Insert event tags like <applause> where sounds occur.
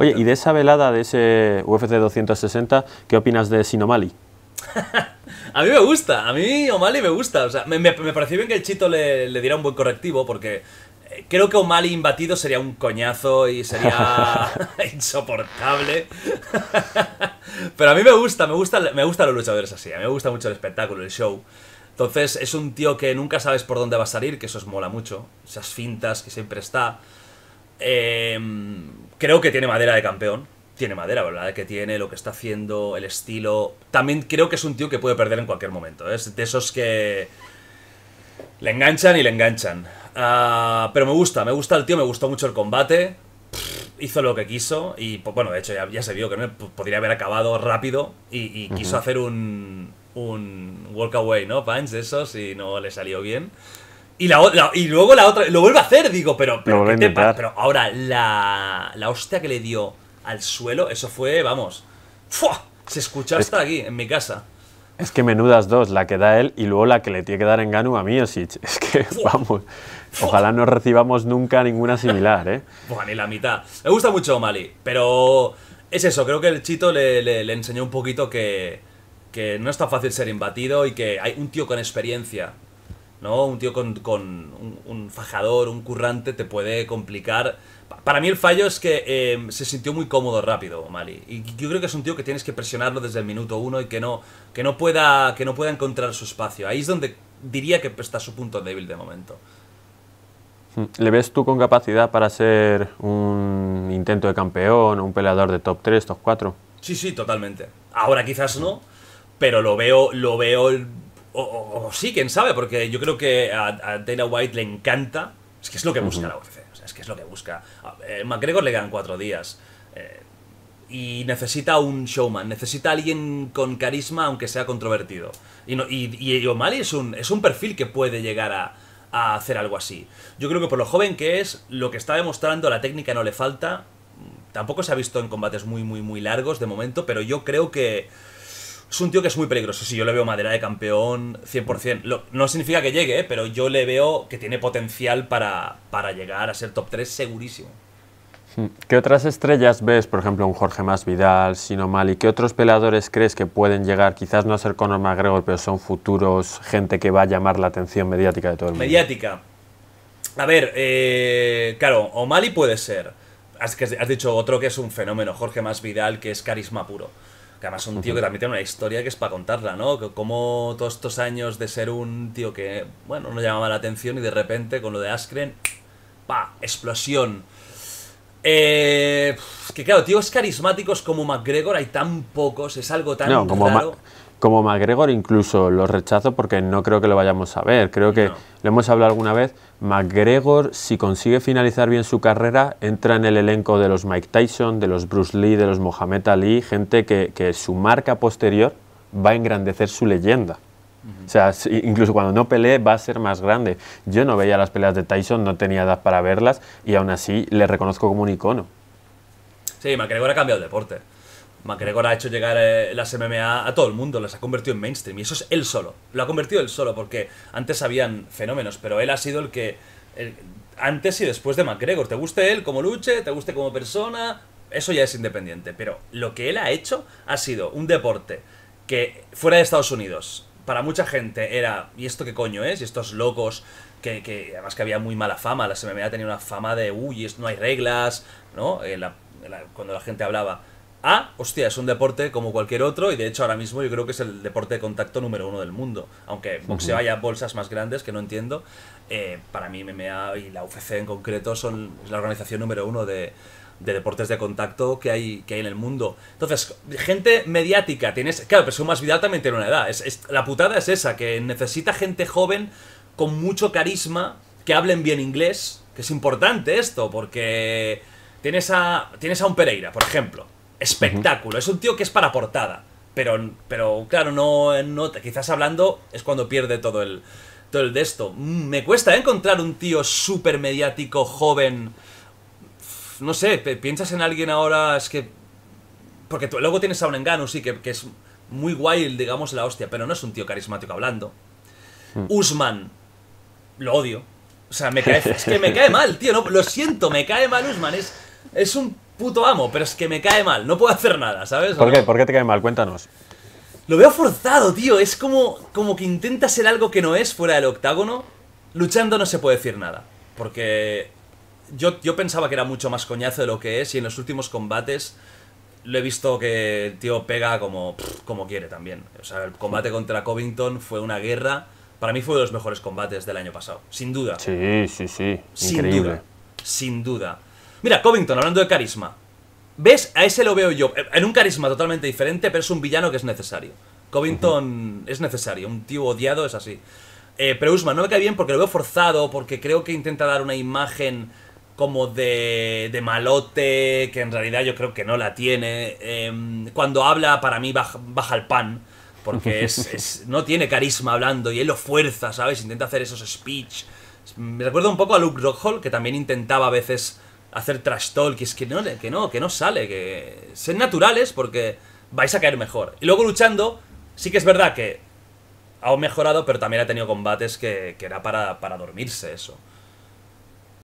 Oye, y de esa velada, de ese UFC 260, ¿qué opinas de Sinomali? <laughs> a mí me gusta, a mí O'Malley me gusta. O sea, me, me, pareció bien que el Chito le, diera un buen correctivo porque eh, creo que O'Malley imbatido sería un coñazo y sería <laughs> <laughs> insoportable. Pero a mí me gusta, me gusta, me gustan los luchadores así, a mí me gusta mucho el espectáculo, el show. Entonces es un tío que nunca sabes por dónde va a salir, que eso es mola mucho. Esas fintas que siempre está. Eh, Creo que tiene madera de campeón. Tiene madera, ¿verdad? Que tiene, lo que está haciendo, el estilo. También creo que es un tío que puede perder en cualquier momento. ¿eh? Es de esos que. Le enganchan y le enganchan. Ah, pero me gusta, me gusta el tío, me gustó mucho el combate. hizo lo que quiso y, pues, bueno, de hecho ya, se vio que no pues, podría haber acabado rápido y, quiso hacer un, un walk away, ¿no? Punch de esos y no le salió bien. Y, luego la otra, lo vuelve a hacer, digo, pero, pero, pero ahora la, hostia que le dio al suelo, eso fue, vamos, ¡fua! se escucha hasta aquí, en mi casa. Es que menudas dos, la que da él y luego la que le tiene que dar en Ganu a si <laughs> Es que, vamos, ojalá no recibamos nunca ninguna similar, ¿eh? <laughs> Bueno, ni la mitad. Me gusta mucho Mali, pero es eso, creo que el Chito le, enseñó un poquito que, que no es tan fácil ser imbatido y que hay un tío con experiencia ¿no? Un tío con, un, fajador, un currante, te puede complicar. Para mí el fallo es que em, se sintió muy cómodo rápido, Mali. Y yo creo que es un tío que tienes que presionarlo desde el minuto uno y que no, que no, pueda, que no pueda encontrar su espacio. Ahí es donde diría que está su punto débil de momento. Hmm. ¿Le ves tú con capacidad para ser un intento de campeón, un peleador de top 3, top 4? Sí, sí, totalmente. Ahora quizás no, pero lo veo, lo veo o, sí, quién sabe, porque yo creo que a, Dana White le encanta. Es que es lo que busca la UFC. es que es lo que busca. Eh, McGregor le quedan cuatro días. Eh, y necesita un showman, necesita alguien con carisma, aunque sea controvertido. Y, y, y O'Malley es un, es un perfil que puede llegar a, a hacer algo así. Yo creo que por lo joven que es, lo que está demostrando, la técnica no le falta. Tampoco se ha visto en combates muy, muy, muy largos de momento, pero yo creo que es un tío que es muy peligroso. Si yo le veo madera de campeón 100%. no significa que llegue, ¿eh? pero yo le veo que tiene potencial para, llegar a ser top 3 segurísimo. Hmm. ¿Qué otras estrellas ves, por ejemplo, un Jorge Más Vidal, Sino Mali? ¿Qué otros peladores crees que pueden llegar, quizás no a ser Conor McGregor, pero son futuros, gente que va a llamar la atención mediática de todo el mundo? Mediática. A ver, eh, claro, O'Malley puede ser. Has, has dicho otro que es un fenómeno, Jorge Más Vidal, que es carisma puro. Que además es un tío que también tiene una historia que es para contarla, ¿no? como todos estos años de ser un tío que, bueno, no llamaba la atención y de repente con lo de Askren, ¡pa! ¡Explosión! Eh, que claro, tíos carismáticos como McGregor hay tan pocos, es algo tan no, como como McGregor incluso lo rechazo porque no creo que lo vayamos a ver. Creo que lo hemos hablado alguna vez. McGregor, si consigue finalizar bien su carrera, entra en el elenco de los Mike Tyson, de los Bruce Lee, de los Mohamed Ali, gente que, su marca posterior va a engrandecer su leyenda. O sea, incluso cuando no pelee va a ser más grande. Yo no veía las peleas de Tyson, no tenía edad para verlas y aún así le reconozco como un icono. Sí, McGregor ha cambiado el deporte. McGregor ha hecho llegar eh, las MMA a todo el mundo, las ha convertido en mainstream. Y eso es él solo. Lo ha convertido él solo, porque antes habían fenómenos, pero él ha sido el que. antes y después de McGregor. Te guste él como luche, te guste como persona, eso ya es independiente. Pero lo que él ha hecho ha sido un deporte que fuera de Estados Unidos, para mucha gente era, ¿y esto qué coño es? Y estos locos que, además que había muy mala fama, la MMA tenía una fama de, uy, no hay reglas, ¿no? cuando la gente hablaba Ah, hostia, es un deporte como cualquier otro y de hecho ahora mismo yo creo que es el deporte de contacto número uno del mundo. Aunque boxeo haya bolsas más grandes que no entiendo, eh, para mí MMA y la UFC en concreto son la organización número uno de, de deportes de contacto que hay, que hay en el mundo. Entonces, gente mediática, tienes. Claro, pero Más Vidal también tiene una edad. es, la putada es esa, que necesita gente joven con mucho carisma, que hablen bien inglés, que es importante esto, porque tienes a, tienes a un Pereira, por ejemplo espectáculo. Es un tío que es para portada. Pero, pero claro, no, no, quizás hablando es cuando pierde todo el, todo el de esto. Mm, me cuesta encontrar un tío súper mediático, joven. No sé, piensas en alguien ahora, es que... Porque luego tienes a un engano, sí, que, es muy guay, digamos, la hostia, pero no es un tío carismático hablando. Mm. Usman, lo odio. O sea, me cae, <laughs> es que me cae mal, tío, lo siento, me cae mal Usman. Es, es un puto amo, pero es que me cae mal, no puedo hacer nada, ¿sabes? ¿Por qué? ¿Por qué te cae mal? Cuéntanos. Lo veo forzado, tío, es como, como que intenta ser algo que no es fuera del octágono. Luchando no se puede decir nada, porque yo, yo pensaba que era mucho más coñazo de lo que es y en los últimos combates lo he visto que el tío pega como, como quiere también. O sea, el combate contra Covington fue una guerra. Para mí fue uno de los mejores combates del año pasado, sin duda. Sí, sí, sí. Increíble. Sin duda. Sin duda. Mira, Covington, hablando de carisma. ¿Ves? A ese lo veo yo. Eh, en un carisma totalmente diferente, pero es un villano que es necesario. Covington es necesario. Un tío odiado es así. Eh, pero Usman no me cae bien porque lo veo forzado, porque creo que intenta dar una imagen como de, malote, que en realidad yo creo que no la tiene. Em, cuando habla, para mí baja, el pan, porque <laughs> es, no tiene carisma hablando y él lo fuerza, ¿sabes? Intenta hacer esos speech. Me recuerda un poco a Luke Rockhall, que también intentaba a veces hacer trash talk, que no, que no, que no sale, que sed naturales porque vais a caer mejor. Y luego luchando, sí que es verdad que ha mejorado, pero también ha tenido combates que, era para dormirse eso.